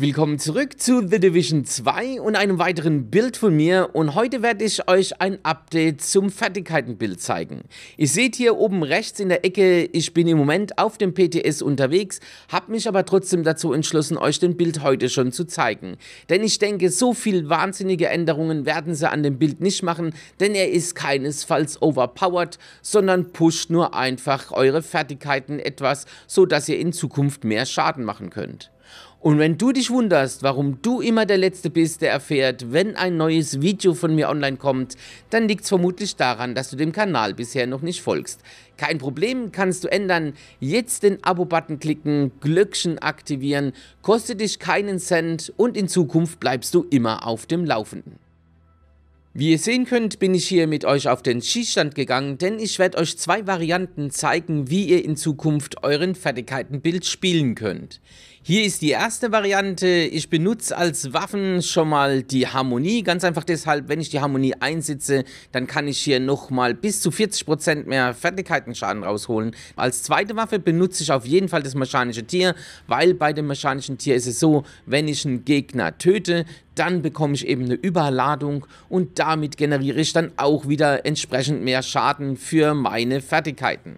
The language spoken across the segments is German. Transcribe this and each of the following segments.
Willkommen zurück zu The Division 2 und einem weiteren Bild von mir und heute werde ich euch ein Update zum Fertigkeitenbild zeigen. Ihr seht hier oben rechts in der Ecke, ich bin im Moment auf dem PTS unterwegs, habe mich aber trotzdem dazu entschlossen, euch den Bild heute schon zu zeigen. Denn ich denke, so viel wahnsinnige Änderungen werden sie an dem Bild nicht machen, denn er ist keinesfalls overpowered, sondern pusht nur einfach eure Fertigkeiten etwas, sodass ihr in Zukunft mehr Schaden machen könnt. Und wenn du dich wunderst, warum du immer der Letzte bist, der erfährt, wenn ein neues Video von mir online kommt, dann liegt es vermutlich daran, dass du dem Kanal bisher noch nicht folgst. Kein Problem, kannst du ändern. Jetzt den Abo-Button klicken, Glöckchen aktivieren, kostet dich keinen Cent und in Zukunft bleibst du immer auf dem Laufenden. Wie ihr sehen könnt, bin ich hier mit euch auf den Schießstand gegangen, denn ich werde euch zwei Varianten zeigen, wie ihr in Zukunft euren Fertigkeitenbild spielen könnt. Hier ist die erste Variante. Ich benutze als Waffen schon mal die Harmonie. Ganz einfach deshalb, wenn ich die Harmonie einsetze, dann kann ich hier nochmal bis zu 40% mehr Fertigkeiten-Schaden rausholen. Als zweite Waffe benutze ich auf jeden Fall das mechanische Tier, weil bei dem mechanischen Tier ist es so, wenn ich einen Gegner töte, dann bekomme ich eben eine Überladung und damit generiere ich dann auch wieder entsprechend mehr Schaden für meine Fertigkeiten.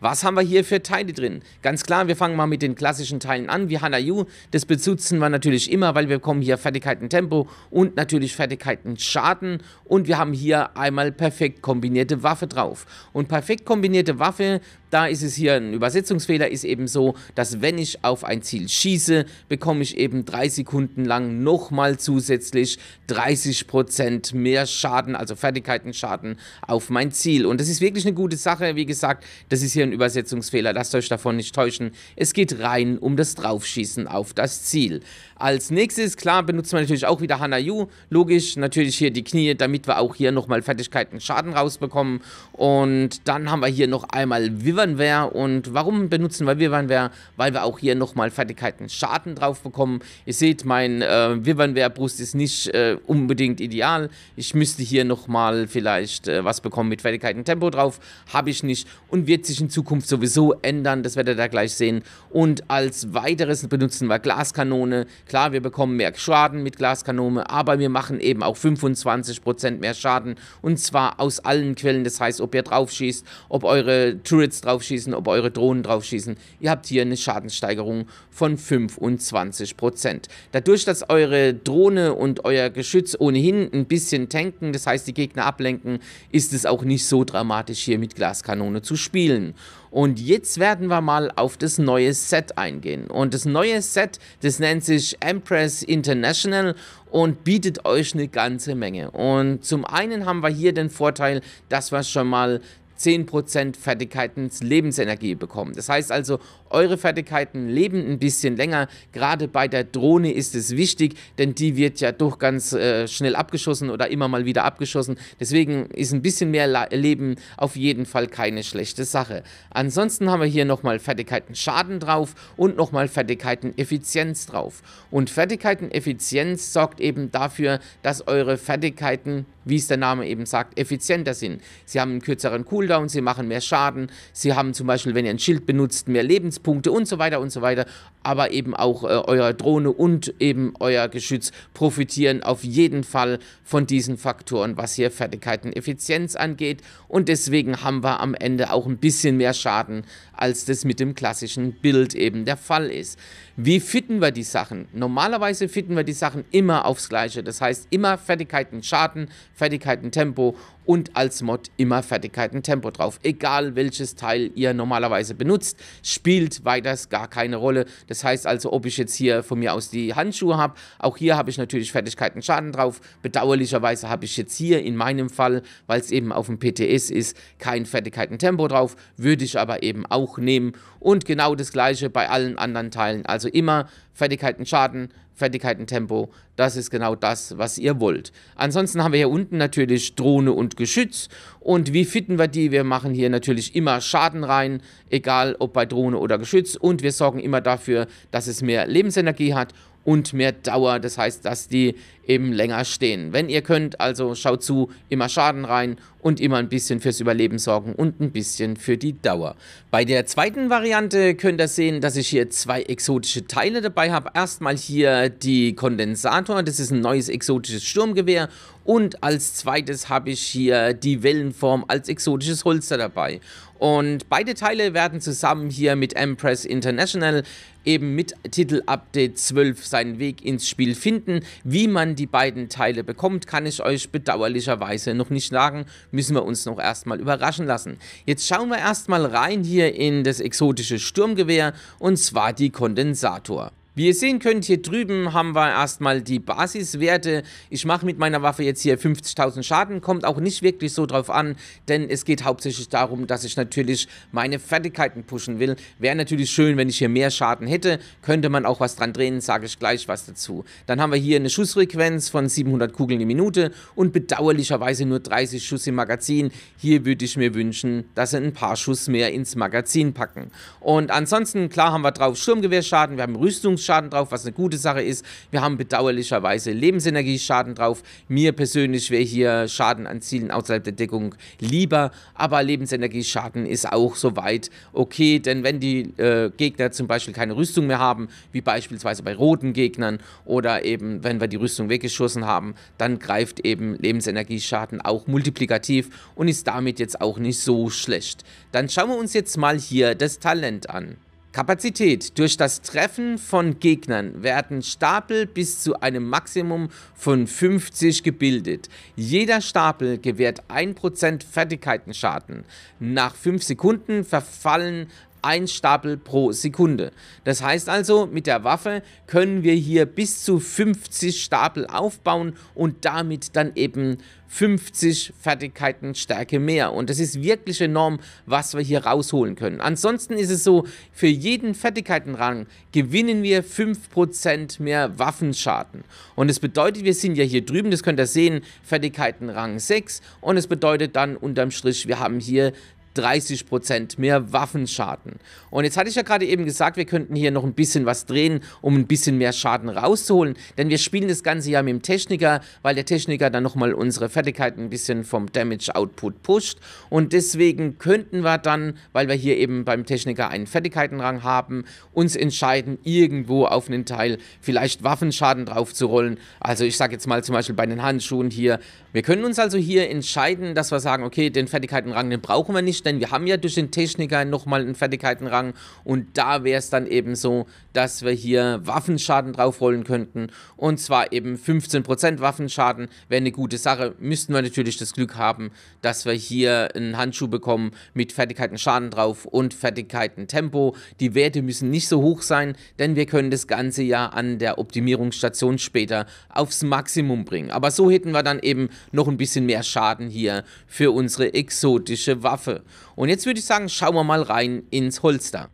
Was haben wir hier für Teile drin? Ganz klar, wir fangen mal mit den klassischen Teilen an, wie Hanayu. Das benutzen wir natürlich immer, weil wir bekommen hier Fertigkeiten Tempo und natürlich Fertigkeiten Schaden. Und wir haben hier einmal perfekt kombinierte Waffe drauf. Und perfekt kombinierte Waffe da ist es hier ein Übersetzungsfehler, ist eben so, dass wenn ich auf ein Ziel schieße, bekomme ich eben drei Sekunden lang nochmal zusätzlich 30% mehr Schaden, also Fertigkeitenschaden auf mein Ziel. Und das ist wirklich eine gute Sache. Wie gesagt, das ist hier ein Übersetzungsfehler. Lasst euch davon nicht täuschen. Es geht rein um das Draufschießen auf das Ziel. Als nächstes, klar, benutzt man natürlich auch wieder Hanayu. Logisch, natürlich hier die Knie, damit wir auch hier nochmal Fertigkeiten Schaden rausbekommen. Und dann haben wir hier noch einmal Viva Vivanware und warum benutzen wir Vivanware? Weil wir auch hier nochmal Fertigkeiten Schaden drauf bekommen. Ihr seht, mein äh, Vivanware Brust ist nicht äh, unbedingt ideal. Ich müsste hier nochmal vielleicht äh, was bekommen mit Fertigkeiten Tempo drauf. Habe ich nicht und wird sich in Zukunft sowieso ändern. Das werdet ihr da gleich sehen. Und als weiteres benutzen wir Glaskanone. Klar, wir bekommen mehr Schaden mit Glaskanone, aber wir machen eben auch 25% mehr Schaden und zwar aus allen Quellen. Das heißt, ob ihr drauf schießt, ob eure Turrets drauf draufschießen, ob eure Drohnen draufschießen, ihr habt hier eine Schadenssteigerung von 25%. Dadurch, dass eure Drohne und euer Geschütz ohnehin ein bisschen tanken, das heißt die Gegner ablenken, ist es auch nicht so dramatisch hier mit Glaskanone zu spielen. Und jetzt werden wir mal auf das neue Set eingehen. Und das neue Set, das nennt sich Empress International und bietet euch eine ganze Menge. Und zum einen haben wir hier den Vorteil, dass wir schon mal 10% Fertigkeiten-Lebensenergie bekommen. Das heißt also, eure Fertigkeiten leben ein bisschen länger. Gerade bei der Drohne ist es wichtig, denn die wird ja doch ganz äh, schnell abgeschossen oder immer mal wieder abgeschossen. Deswegen ist ein bisschen mehr Leben auf jeden Fall keine schlechte Sache. Ansonsten haben wir hier nochmal Fertigkeiten Schaden drauf und nochmal Fertigkeiten Effizienz drauf. Und Fertigkeiten Effizienz sorgt eben dafür, dass eure Fertigkeiten, wie es der Name eben sagt, effizienter sind. Sie haben einen kürzeren Cooldown. Cooldown, sie machen mehr Schaden, sie haben zum Beispiel, wenn ihr ein Schild benutzt, mehr Lebenspunkte und so weiter und so weiter. Aber eben auch äh, eure Drohne und eben euer Geschütz profitieren auf jeden Fall von diesen Faktoren, was hier Fertigkeiten, Effizienz angeht. Und deswegen haben wir am Ende auch ein bisschen mehr Schaden, als das mit dem klassischen Bild eben der Fall ist. Wie fitten wir die Sachen? Normalerweise fitten wir die Sachen immer aufs Gleiche. Das heißt, immer Fertigkeiten Schaden, Fertigkeiten Tempo und als Mod immer Fertigkeiten Tempo drauf. Egal welches Teil ihr normalerweise benutzt, spielt weiters gar keine Rolle. Das heißt also, ob ich jetzt hier von mir aus die Handschuhe habe, auch hier habe ich natürlich Fertigkeiten Schaden drauf. Bedauerlicherweise habe ich jetzt hier in meinem Fall, weil es eben auf dem PTS ist, kein Fertigkeiten Tempo drauf. Würde ich aber eben auch nehmen. Und genau das gleiche bei allen anderen Teilen. Also also immer Fertigkeiten, Schaden, Fertigkeitentempo, das ist genau das, was ihr wollt. Ansonsten haben wir hier unten natürlich Drohne und Geschütz und wie fitten wir die? Wir machen hier natürlich immer Schaden rein, egal ob bei Drohne oder Geschütz und wir sorgen immer dafür, dass es mehr Lebensenergie hat und mehr Dauer, das heißt, dass die eben länger stehen. Wenn ihr könnt, also schaut zu, immer Schaden rein und immer ein bisschen fürs Überleben sorgen und ein bisschen für die Dauer. Bei der zweiten Variante könnt ihr sehen, dass ich hier zwei exotische Teile dabei habe. Erstmal hier die Kondensator, Das ist ein neues exotisches Sturmgewehr. Und als zweites habe ich hier die Wellenform als exotisches Holster dabei. Und beide Teile werden zusammen hier mit Empress International eben mit Titel Update 12 seinen Weg ins Spiel finden. Wie man die beiden Teile bekommt, kann ich euch bedauerlicherweise noch nicht sagen. Müssen wir uns noch erstmal überraschen lassen. Jetzt schauen wir erstmal rein hier in das exotische Sturmgewehr und zwar die Kondensator. Wie ihr sehen könnt, hier drüben haben wir erstmal die Basiswerte. Ich mache mit meiner Waffe jetzt hier 50.000 Schaden, kommt auch nicht wirklich so drauf an, denn es geht hauptsächlich darum, dass ich natürlich meine Fertigkeiten pushen will. Wäre natürlich schön, wenn ich hier mehr Schaden hätte, könnte man auch was dran drehen, sage ich gleich was dazu. Dann haben wir hier eine Schussfrequenz von 700 Kugeln die Minute und bedauerlicherweise nur 30 Schuss im Magazin. Hier würde ich mir wünschen, dass sie ein paar Schuss mehr ins Magazin packen. Und ansonsten, klar haben wir drauf Sturmgewehrschaden, wir haben Rüstungsschaden, Energieschaden drauf, was eine gute Sache ist. Wir haben bedauerlicherweise Lebensenergieschaden drauf. Mir persönlich wäre hier Schaden an Zielen außerhalb der Deckung lieber, aber Lebensenergieschaden ist auch soweit okay, denn wenn die äh, Gegner zum Beispiel keine Rüstung mehr haben, wie beispielsweise bei roten Gegnern oder eben wenn wir die Rüstung weggeschossen haben, dann greift eben Lebensenergieschaden auch multiplikativ und ist damit jetzt auch nicht so schlecht. Dann schauen wir uns jetzt mal hier das Talent an. Kapazität. Durch das Treffen von Gegnern werden Stapel bis zu einem Maximum von 50 gebildet. Jeder Stapel gewährt 1% Fertigkeitenschaden. Nach 5 Sekunden verfallen ein Stapel pro Sekunde. Das heißt also, mit der Waffe können wir hier bis zu 50 Stapel aufbauen und damit dann eben 50 Fertigkeiten Stärke mehr. Und das ist wirklich enorm, was wir hier rausholen können. Ansonsten ist es so, für jeden Fertigkeitenrang gewinnen wir 5% mehr Waffenschaden. Und das bedeutet, wir sind ja hier drüben, das könnt ihr sehen, Fertigkeitenrang 6. Und es bedeutet dann unterm Strich, wir haben hier 30% mehr Waffenschaden. Und jetzt hatte ich ja gerade eben gesagt, wir könnten hier noch ein bisschen was drehen, um ein bisschen mehr Schaden rauszuholen. Denn wir spielen das Ganze ja mit dem Techniker, weil der Techniker dann nochmal unsere Fertigkeiten ein bisschen vom Damage Output pusht. Und deswegen könnten wir dann, weil wir hier eben beim Techniker einen Fertigkeitenrang haben, uns entscheiden, irgendwo auf einen Teil vielleicht Waffenschaden drauf zu rollen. Also ich sage jetzt mal zum Beispiel bei den Handschuhen hier. Wir können uns also hier entscheiden, dass wir sagen, okay, den Fertigkeitenrang, den brauchen wir nicht denn wir haben ja durch den Techniker nochmal einen Fertigkeitenrang und da wäre es dann eben so, dass wir hier Waffenschaden draufrollen könnten und zwar eben 15% Waffenschaden wäre eine gute Sache. Müssten wir natürlich das Glück haben, dass wir hier einen Handschuh bekommen mit Fertigkeiten Schaden drauf und Fertigkeiten Tempo. Die Werte müssen nicht so hoch sein, denn wir können das Ganze ja an der Optimierungsstation später aufs Maximum bringen. Aber so hätten wir dann eben noch ein bisschen mehr Schaden hier für unsere exotische Waffe. Und jetzt würde ich sagen, schauen wir mal rein ins Holster.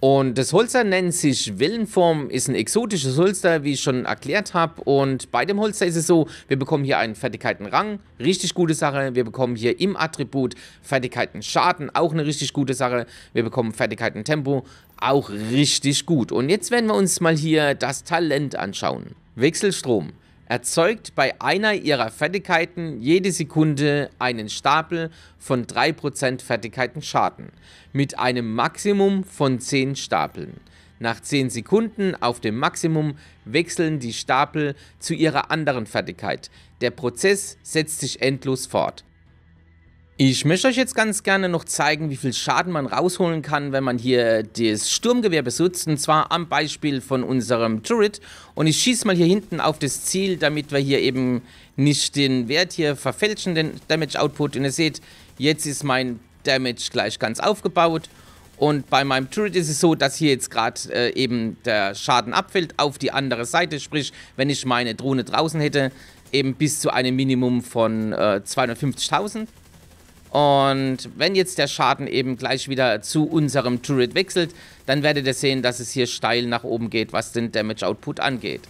Und das Holster nennt sich Willenform, ist ein exotisches Holster, wie ich schon erklärt habe. Und bei dem Holster ist es so, wir bekommen hier einen Fertigkeitenrang, richtig gute Sache. Wir bekommen hier im Attribut Fertigkeiten Schaden, auch eine richtig gute Sache. Wir bekommen Fertigkeiten Tempo, auch richtig gut. Und jetzt werden wir uns mal hier das Talent anschauen. Wechselstrom erzeugt bei einer ihrer Fertigkeiten jede Sekunde einen Stapel von 3% Fertigkeiten Schaden mit einem Maximum von 10 Stapeln. Nach 10 Sekunden auf dem Maximum wechseln die Stapel zu ihrer anderen Fertigkeit. Der Prozess setzt sich endlos fort. Ich möchte euch jetzt ganz gerne noch zeigen, wie viel Schaden man rausholen kann, wenn man hier das Sturmgewehr besitzt. Und zwar am Beispiel von unserem Turret. Und ich schieße mal hier hinten auf das Ziel, damit wir hier eben nicht den Wert hier verfälschen, den Damage Output. Und ihr seht, jetzt ist mein Damage gleich ganz aufgebaut. Und bei meinem Turret ist es so, dass hier jetzt gerade äh, eben der Schaden abfällt auf die andere Seite. Sprich, wenn ich meine Drohne draußen hätte, eben bis zu einem Minimum von äh, 250.000. Und wenn jetzt der Schaden eben gleich wieder zu unserem Turret wechselt, dann werdet ihr sehen, dass es hier steil nach oben geht, was den Damage Output angeht.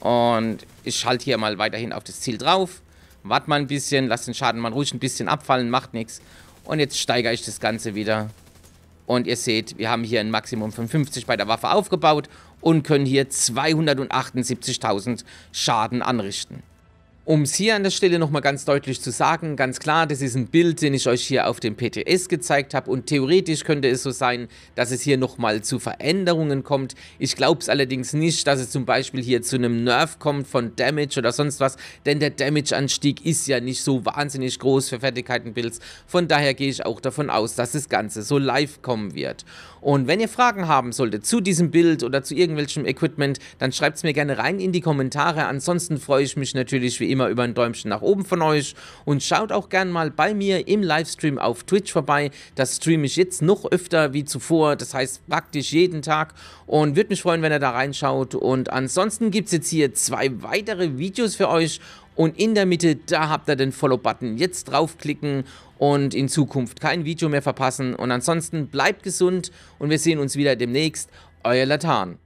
Und ich schalte hier mal weiterhin auf das Ziel drauf. Warte mal ein bisschen, lasse den Schaden mal ruhig ein bisschen abfallen, macht nichts. Und jetzt steigere ich das Ganze wieder. Und ihr seht, wir haben hier ein Maximum von 50 bei der Waffe aufgebaut und können hier 278.000 Schaden anrichten. Um es hier an der Stelle nochmal ganz deutlich zu sagen, ganz klar, das ist ein Bild, den ich euch hier auf dem PTS gezeigt habe und theoretisch könnte es so sein, dass es hier nochmal zu Veränderungen kommt. Ich glaube es allerdings nicht, dass es zum Beispiel hier zu einem Nerf kommt von Damage oder sonst was, denn der Damage-Anstieg ist ja nicht so wahnsinnig groß für Fertigkeiten-Builds. Von daher gehe ich auch davon aus, dass das Ganze so live kommen wird. Und wenn ihr Fragen haben solltet zu diesem Bild oder zu irgendwelchem Equipment, dann schreibt es mir gerne rein in die Kommentare. Ansonsten freue ich mich natürlich wie immer immer über ein Däumchen nach oben von euch und schaut auch gern mal bei mir im Livestream auf Twitch vorbei. Das streame ich jetzt noch öfter wie zuvor, das heißt praktisch jeden Tag und würde mich freuen, wenn ihr da reinschaut. Und ansonsten gibt es jetzt hier zwei weitere Videos für euch und in der Mitte, da habt ihr den Follow-Button. Jetzt draufklicken und in Zukunft kein Video mehr verpassen. Und ansonsten bleibt gesund und wir sehen uns wieder demnächst. Euer Latan.